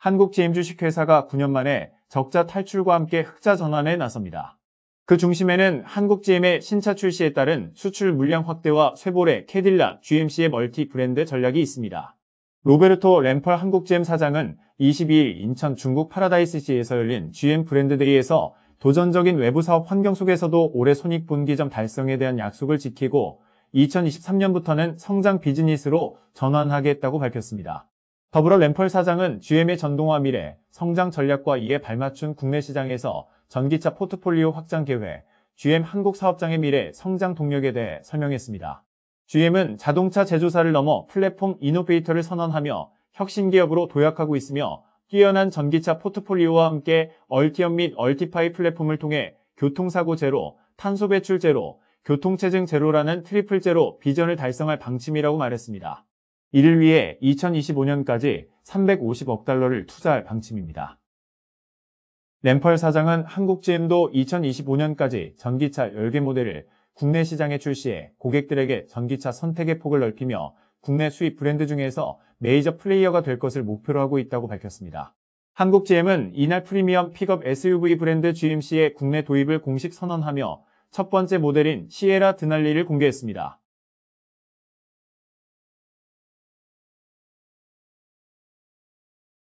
한국 GM 주식회사가 9년 만에 적자 탈출과 함께 흑자 전환에 나섭니다. 그 중심에는 한국GM의 신차 출시에 따른 수출 물량 확대와 쇠볼의 캐딜라, GMC의 멀티 브랜드 전략이 있습니다. 로베르토 램펄 한국GM 사장은 22일 인천 중국 파라다이스시에서 열린 GM 브랜드 데이에서 도전적인 외부 사업 환경 속에서도 올해 손익분기점 달성에 대한 약속을 지키고 2023년부터는 성장 비즈니스로 전환하겠다고 밝혔습니다. 더불어 램펄 사장은 GM의 전동화 미래, 성장 전략과 이에 발맞춘 국내 시장에서 전기차 포트폴리오 확장 계획, GM 한국 사업장의 미래 성장 동력에 대해 설명했습니다. GM은 자동차 제조사를 넘어 플랫폼 이노베이터를 선언하며 혁신기업으로 도약하고 있으며 뛰어난 전기차 포트폴리오와 함께 얼티엄 및 얼티파이 플랫폼을 통해 교통사고 제로, 탄소 배출 제로, 교통체증 제로라는 트리플 제로 비전을 달성할 방침이라고 말했습니다. 이를 위해 2025년까지 350억 달러를 투자할 방침입니다. 램펄 사장은 한국 GM도 2025년까지 전기차 10개 모델을 국내 시장에 출시해 고객들에게 전기차 선택의 폭을 넓히며 국내 수입 브랜드 중에서 메이저 플레이어가 될 것을 목표로 하고 있다고 밝혔습니다. 한국 GM은 이날 프리미엄 픽업 SUV 브랜드 GMC의 국내 도입을 공식 선언하며 첫 번째 모델인 시에라 드날리를 공개했습니다.